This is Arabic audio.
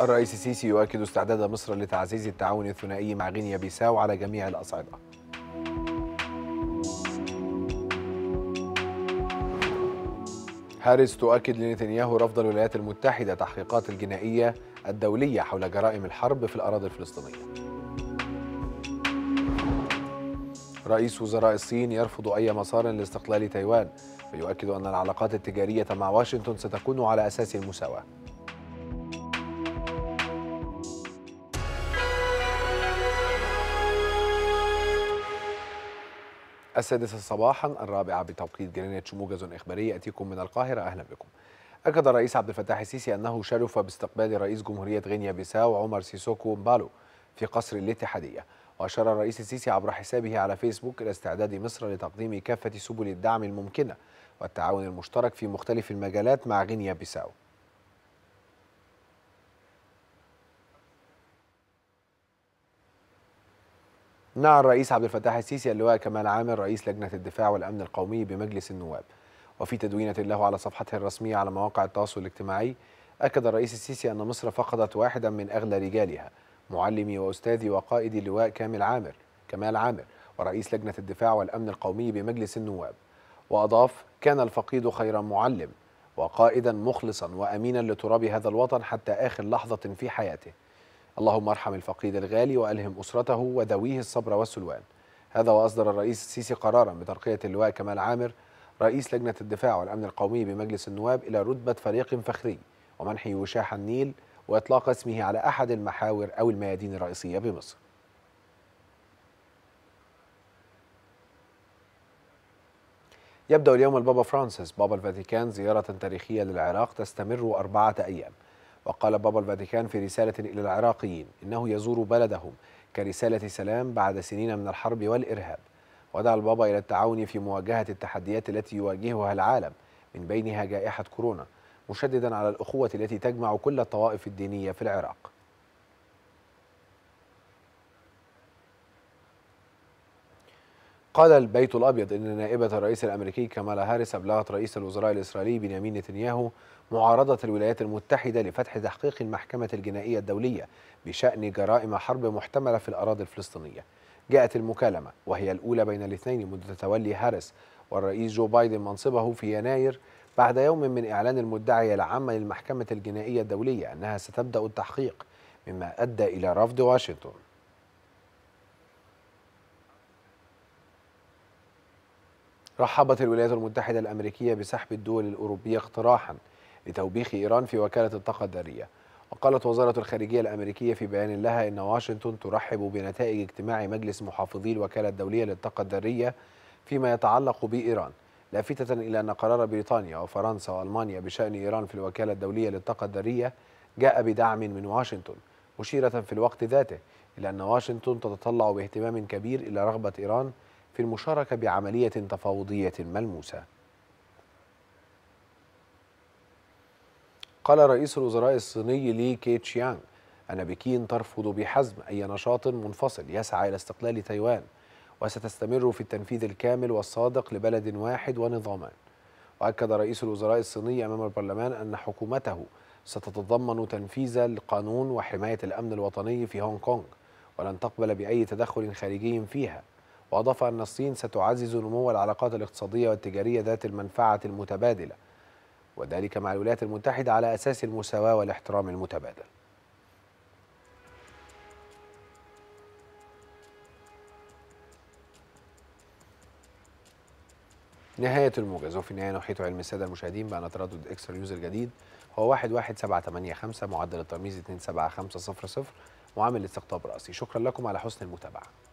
الرئيس السيسي يؤكد استعداد مصر لتعزيز التعاون الثنائي مع غينيا بيساو على جميع الأصعدة هاريس تؤكد لنتنياهو رفض الولايات المتحدة تحقيقات الجنائية الدولية حول جرائم الحرب في الأراضي الفلسطينية رئيس وزراء الصين يرفض أي مسار لاستقلال تايوان ويؤكد أن العلاقات التجارية مع واشنطن ستكون على أساس المساواة السادسة صباحا الرابعة بتوقيت جرينتش موجز إخباري يأتيكم من القاهرة أهلا بكم أكد الرئيس عبد الفتاح السيسي أنه شرف باستقبال رئيس جمهورية غينيا بيساو عمر سيسوكو مبالو في قصر الاتحادية وأشار الرئيس السيسي عبر حسابه على فيسبوك إلى استعداد مصر لتقديم كافة سبل الدعم الممكنة والتعاون المشترك في مختلف المجالات مع غينيا بيساو مع الرئيس عبد الفتاح السيسي اللواء كمال عامر رئيس لجنة الدفاع والأمن القومي بمجلس النواب وفي تدوينة له على صفحته الرسمية على مواقع التواصل الاجتماعي أكد الرئيس السيسي أن مصر فقدت واحدا من أغلى رجالها معلمي وأستاذي وقائدي اللواء كامل عامر كمال عامر ورئيس لجنة الدفاع والأمن القومي بمجلس النواب وأضاف كان الفقيد خيرا معلم وقائدا مخلصا وأمينا لتراب هذا الوطن حتى آخر لحظة في حياته اللهم ارحم الفقيد الغالي والهم اسرته وذويه الصبر والسلوان. هذا واصدر الرئيس السيسي قرارا بترقيه اللواء كمال عامر رئيس لجنه الدفاع والامن القومي بمجلس النواب الى رتبه فريق فخري ومنحه وشاح النيل واطلاق اسمه على احد المحاور او الميادين الرئيسيه بمصر. يبدأ اليوم البابا فرانسيس بابا الفاتيكان زيارة تاريخية للعراق تستمر أربعة أيام وقال بابا الفاتيكان في رسالة إلى العراقيين إنه يزور بلدهم كرسالة سلام بعد سنين من الحرب والإرهاب ودعا البابا إلى التعاون في مواجهة التحديات التي يواجهها العالم من بينها جائحة كورونا مشددا على الأخوة التي تجمع كل الطوائف الدينية في العراق قال البيت الأبيض إن نائبة الرئيس الأمريكي كمالا هاريس أبلغت رئيس الوزراء الإسرائيلي بنيامين نتنياهو معارضة الولايات المتحدة لفتح تحقيق المحكمة الجنائية الدولية بشأن جرائم حرب محتملة في الأراضي الفلسطينية جاءت المكالمة وهي الأولى بين الاثنين منذ تولي هاريس والرئيس جو بايدن منصبه في يناير بعد يوم من إعلان المدعية العامة للمحكمة الجنائية الدولية أنها ستبدأ التحقيق مما أدى إلى رفض واشنطن رحبت الولايات المتحدة الأمريكية بسحب الدول الأوروبية اقتراحا لتوبيخ إيران في وكالة الطاقة الذرية وقالت وزارة الخارجية الأمريكية في بيان لها إن واشنطن ترحب بنتائج اجتماع مجلس محافظي الوكالة الدولية للطاقة الذرية فيما يتعلق بإيران لافتة إلى أن قرار بريطانيا وفرنسا وألمانيا بشأن إيران في الوكالة الدولية للطاقة الذرية جاء بدعم من واشنطن مشيرة في الوقت ذاته إلى أن واشنطن تتطلع باهتمام كبير إلى رغبة إيران في المشاركة بعملية تفاوضية ملموسة قال رئيس الوزراء الصيني لي كي تشيانغ أن بكين ترفض بحزم أي نشاط منفصل يسعى إلى استقلال تايوان وستستمر في التنفيذ الكامل والصادق لبلد واحد ونظامان وأكد رئيس الوزراء الصيني أمام البرلمان أن حكومته ستتضمن تنفيذ القانون وحماية الأمن الوطني في هونغ كونغ ولن تقبل بأي تدخل خارجي فيها وأضاف أن الصين ستعزز نمو العلاقات الاقتصادية والتجارية ذات المنفعة المتبادلة وذلك مع الولايات المتحدة على أساس المساواة والاحترام المتبادل نهاية الموجز وفي النهاية نحيط علم السادة المشاهدين بأن تردد إكسر نيوز الجديد هو 11785 معدل الترميز 27500 معامل الاستقطاب الرأسي شكرا لكم على حسن المتابعة